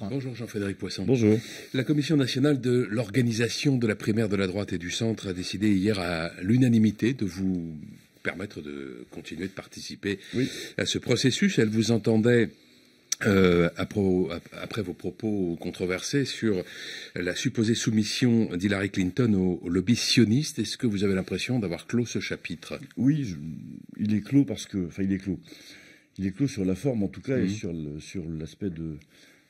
Bonjour Jean-Frédéric Poisson. Bonjour. La Commission nationale de l'organisation de la primaire de la droite et du centre a décidé hier à l'unanimité de vous permettre de continuer de participer à ce processus. Elle vous entendait euh, après, vos propos controversés sur la supposée soumission d'Hillary Clinton au, lobby sioniste, est-ce que vous avez l'impression d'avoir clos ce chapitre Oui, il est clos parce que, enfin, il est clos. Il est clos sur la forme en tout cas et mmh. sur l'aspect de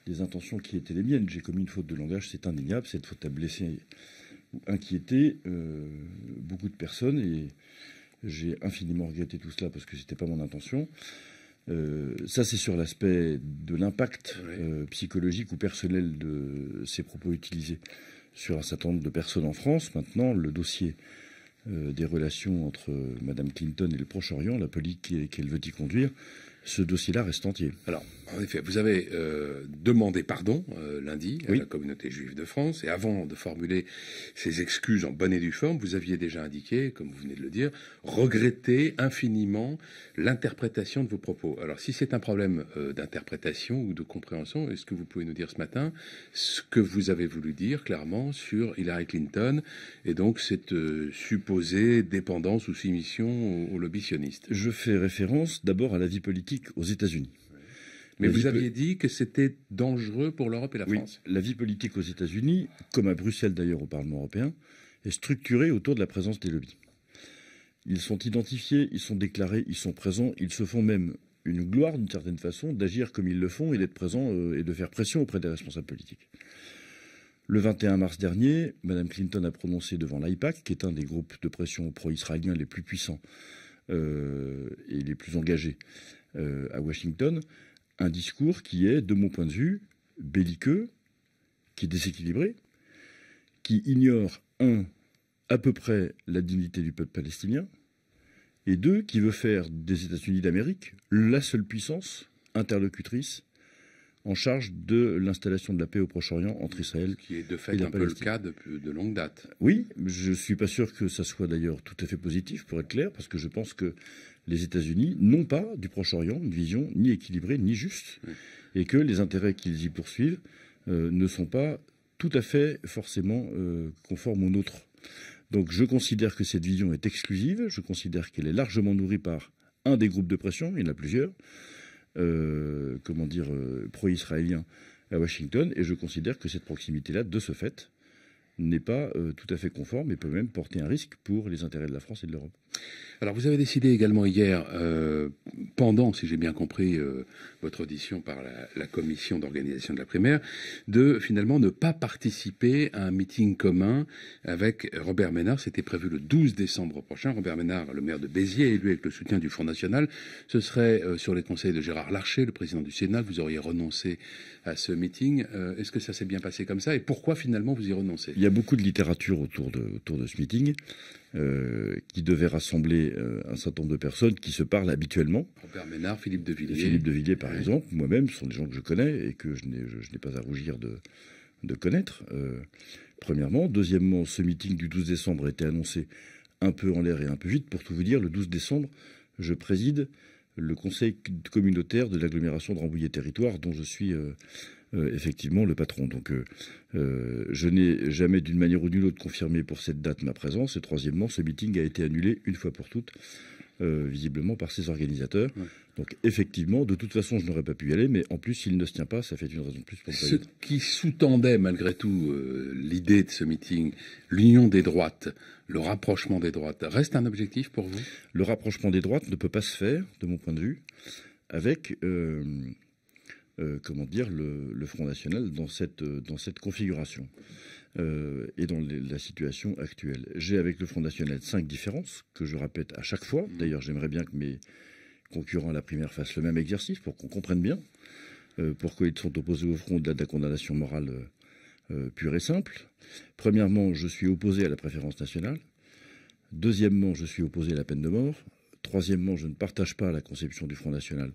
les intentions qui étaient les miennes. J'ai commis une faute de langage, c'est indéniable. Cette faute a blessé ou inquiété euh, beaucoup de personnes et j'ai infiniment regretté tout cela parce que ce n'était pas mon intention. Euh, ça, c'est sur l'aspect de l'impact euh, psychologique ou personnel de ces propos utilisés sur un certain nombre de personnes en France. Maintenant, le dossier des relations entre Mme Clinton et le Proche-Orient, la politique qu'elle veut y conduire, ce dossier-là reste entier. Alors, en effet, vous avez euh, demandé pardon euh, lundi à la communauté juive de France, et avant de formuler ces excuses en bonne et due forme, vous aviez déjà indiqué, comme vous venez de le dire, regretter infiniment l'interprétation de vos propos. Alors, si c'est un problème euh, d'interprétation ou de compréhension, est-ce que vous pouvez nous dire ce matin ce que vous avez voulu dire clairement sur Hillary Clinton et donc cette supposée dépendance ou soumission au, au lobby sioniste Je fais référence d'abord à la vie politique aux États-Unis. Mais vous aviez dit que c'était dangereux pour l'Europe et la oui, France. La vie politique aux États-Unis, comme à Bruxelles d'ailleurs au Parlement européen, est structurée autour de la présence des lobbies. Ils sont identifiés, ils sont déclarés, ils sont présents, ils se font même une gloire d'une certaine façon d'agir comme ils le font et d'être présents euh, et de faire pression auprès des responsables politiques. Le 21 mars dernier, Mme Clinton a prononcé devant l'IPAC, qui est un des groupes de pression pro israéliens les plus puissants euh, et les plus engagés, euh, à Washington un discours qui est, de mon point de vue, belliqueux, qui est déséquilibré, qui ignore, un, à peu près la dignité du peuple palestinien, et deux, qui veut faire des États-Unis d'Amérique la seule puissance interlocutrice en charge de l'installation de la paix au Proche-Orient entre Israël. Qui est de fait un peu le cas de, longue date. Oui, je ne suis pas sûr que ça soit d'ailleurs tout à fait positif, pour être clair, parce que je pense que les États-Unis n'ont pas du Proche-Orient une vision ni équilibrée ni juste, et que les intérêts qu'ils y poursuivent euh, ne sont pas tout à fait forcément euh, conformes aux nôtres. Donc je considère que cette vision est exclusive, je considère qu'elle est largement nourrie par un des groupes de pression, il y en a plusieurs, euh, comment dire, euh, pro-israélien à Washington, et je considère que cette proximité-là, de ce fait, n'est pas euh, tout à fait conforme et peut même porter un risque pour les intérêts de la France et de l'Europe. Alors vous avez décidé également hier, euh, pendant, si j'ai bien compris, euh, votre audition par la, commission d'organisation de la primaire, de finalement ne pas participer à un meeting commun avec Robert Ménard. C'était prévu le 12 décembre prochain. Robert Ménard, le maire de Béziers, élu avec le soutien du Front National. Ce serait euh, sur les conseils de Gérard Larcher, le président du Sénat, vous auriez renoncé à ce meeting. Est-ce que ça s'est bien passé comme ça et pourquoi finalement vous y renoncez Il y a beaucoup de littérature autour de, autour de ce meeting qui rassembler euh, un certain nombre de personnes qui se parlent habituellement. Robert Ménard, Philippe de Villiers. Philippe de Villiers, par exemple, moi-même, ce sont des gens que je connais et que je n'ai pas à rougir de, de connaître, euh, premièrement. Deuxièmement, ce meeting du 12 décembre a été annoncé un peu en l'air et un peu vite. Pour tout vous dire, le 12 décembre, je préside le conseil communautaire de l'agglomération de Rambouillet Territoire, dont je suis euh, euh, effectivement le patron. Donc, euh, je n'ai jamais d'une manière ou d'une autre confirmé pour cette date ma présence. Et troisièmement, ce meeting a été annulé une fois pour toutes, visiblement par ses organisateurs. Donc effectivement, de toute façon, je n'aurais pas pu y aller, mais en plus, il ne se tient pas, ça fait une raison de plus pour Ce qui sous-tendait malgré tout euh, l'idée de ce meeting, l'union des droites, le rapprochement des droites, reste un objectif pour vous Le rapprochement des droites ne peut pas se faire, de mon point de vue, avec... Euh, euh, comment dire, le, Front National dans cette, dans cette configuration et dans la situation actuelle. J'ai avec le Front National cinq différences que je répète à chaque fois. Mmh. D'ailleurs, j'aimerais bien que mes, concurrents à la première fassent le même exercice pour qu'on comprenne bien euh, pourquoi ils sont opposés au front de la, condamnation morale euh, euh, pure et simple. Premièrement, je suis opposé à la préférence nationale. Deuxièmement, je suis opposé à la peine de mort. Troisièmement, je ne partage pas la conception du Front National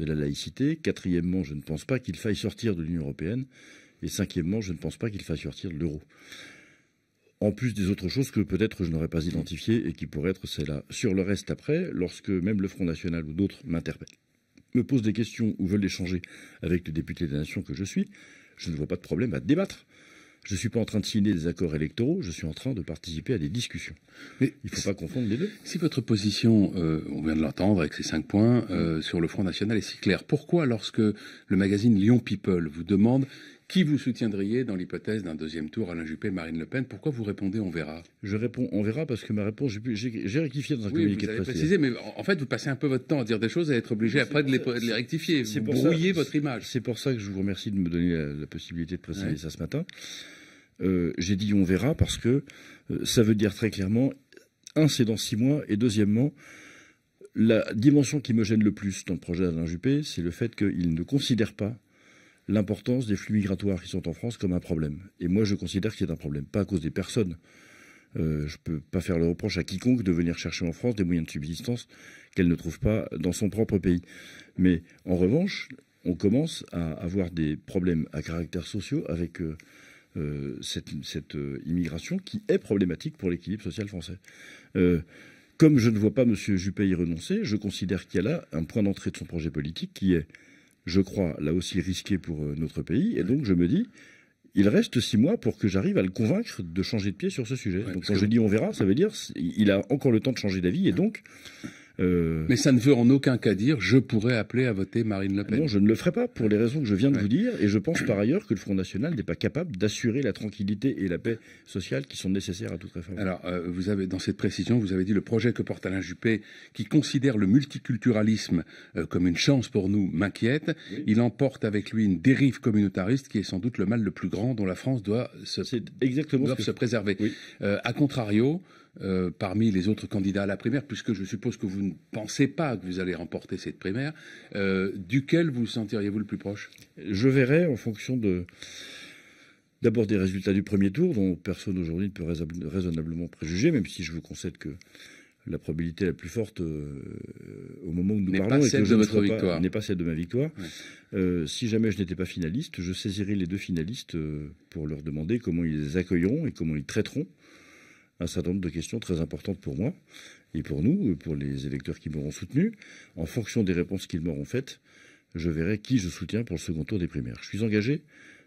de la laïcité. Quatrièmement, je ne pense pas qu'il faille sortir de l'Union européenne. Et cinquièmement, je ne pense pas qu'il faille sortir de l'euro en plus des autres choses que peut-être je n'aurais pas identifiées et qui pourraient être celles-là. Sur le reste après, lorsque même le Front National ou d'autres m'interpellent, me posent des questions ou veulent échanger avec le député des Nations que je suis, je ne vois pas de problème à débattre. Je ne suis pas en train de signer des accords électoraux, je suis en train de participer à des discussions. Mais il ne faut pas confondre les deux. Si votre position, euh, on vient de l'entendre avec ces cinq points, euh, mm. sur le Front National est si claire, pourquoi lorsque le magazine Lyon People vous demande qui vous soutiendriez dans l'hypothèse d'un deuxième tour Alain Juppé, Marine Le Pen Pourquoi vous répondez on verra Je réponds on verra parce que ma réponse, j'ai rectifié dans un oui, communiqué précisé, mais en fait, vous passez un peu votre temps à dire des choses et à être obligé après de les, rectifier. Vous brouillez votre image. C'est pour ça que je vous remercie de me donner la, possibilité de préciser ça ce matin. Euh, j'ai dit on verra parce que euh, ça veut dire très clairement, un, c'est dans six mois, et deuxièmement, la dimension qui me gêne le plus dans le projet d'Alain Juppé, c'est le fait qu'il ne considère pas l'importance des flux migratoires qui sont en France comme un problème. Et moi, je considère qu'il y a un problème, pas à cause des personnes. Euh, je ne peux pas faire le reproche à quiconque de venir chercher en France des moyens de subsistance qu'elle ne trouve pas dans son propre pays. Mais en revanche, on commence à avoir des problèmes à caractère sociaux avec euh, euh, cette immigration qui est problématique pour l'équilibre social français. comme je ne vois pas M. Juppé y renoncer, je considère qu'il y a là un point d'entrée de son projet politique qui est je crois, là aussi risqué pour euh, notre pays. Et donc je me dis, il reste six mois pour que j'arrive à le convaincre de changer de pied sur ce sujet. donc quand je dis on verra, ça veut dire il a encore le temps de changer d'avis et donc euh, Mais ça ne veut en aucun cas dire je pourrais appeler à voter Marine Le ah Pen. Non, je ne le ferai pas pour les raisons que je viens de vous dire. Et je pense par ailleurs que le Front National n'est pas capable d'assurer la tranquillité et la paix sociale qui sont nécessaires à toute réforme. Alors, euh, vous avez, dans cette précision, vous avez dit le projet que porte Alain Juppé, qui considère le multiculturalisme euh, comme une chance pour nous, m'inquiète. Il emporte avec lui une dérive communautariste qui est sans doute le mal le plus grand dont la France doit se, exactement se préserver. a contrario, euh, parmi les autres candidats à la primaire, puisque je suppose que vous ne pensez pas que vous allez remporter cette primaire, euh, duquel vous sentiriez-vous le plus proche Je verrai en fonction de d'abord des résultats du premier tour, dont personne aujourd'hui ne peut raisonnablement préjuger, même si je vous concède que la probabilité la plus forte euh, au moment où nous parlons n'est pas celle de ma victoire. si jamais je n'étais pas finaliste, je saisirais les deux finalistes pour leur demander comment ils les accueilleront et comment ils traiteront un certain nombre de questions très importantes pour moi et pour nous, euh, pour les électeurs qui m'auront soutenu. En fonction des réponses qu'ils m'auront faites, je verrai qui je soutiens pour le second tour des primaires. Je suis engagé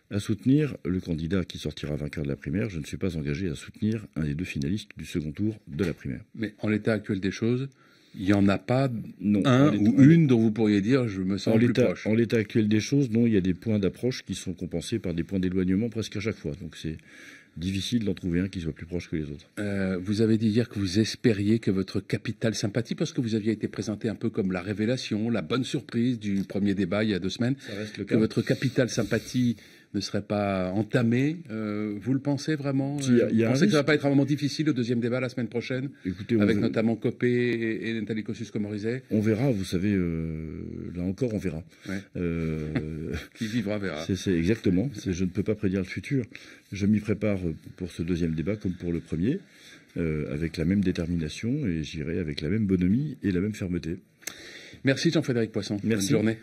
à soutenir le candidat qui sortira vainqueur de la primaire. Je ne suis pas engagé à soutenir un des deux finalistes du second tour de la primaire. Mais en l'état actuel des choses, il n'y en a pas un ou une dont vous pourriez dire je me sens en plus proche. En l'état actuel des choses, non, il y a des points d'approche qui sont compensés par des points d'éloignement presque à chaque fois. Donc c'est difficile d'en trouver un qui soit plus proche que les autres. Euh, vous avez dit hier que vous espériez que votre capital sympathie, parce que vous aviez été présenté un peu comme la révélation, la bonne surprise du premier débat il y a deux semaines, que votre capital sympathie ne serait pas entamé. Euh, vous le pensez vraiment Vous pensez que ça va pas être un moment difficile, au deuxième débat la semaine prochaine Avec notamment Copé et, Nathalie kosciusko comorizet On verra, vous savez, euh, là encore, on verra. Euh, Qui vivra verra. exactement. Je ne peux pas prédire le futur. Je m'y prépare pour ce deuxième débat comme pour le premier, avec la même détermination et j'irai avec la même bonhomie et la même fermeté. Merci Jean-Frédéric Poisson. Merci. Bonne journée.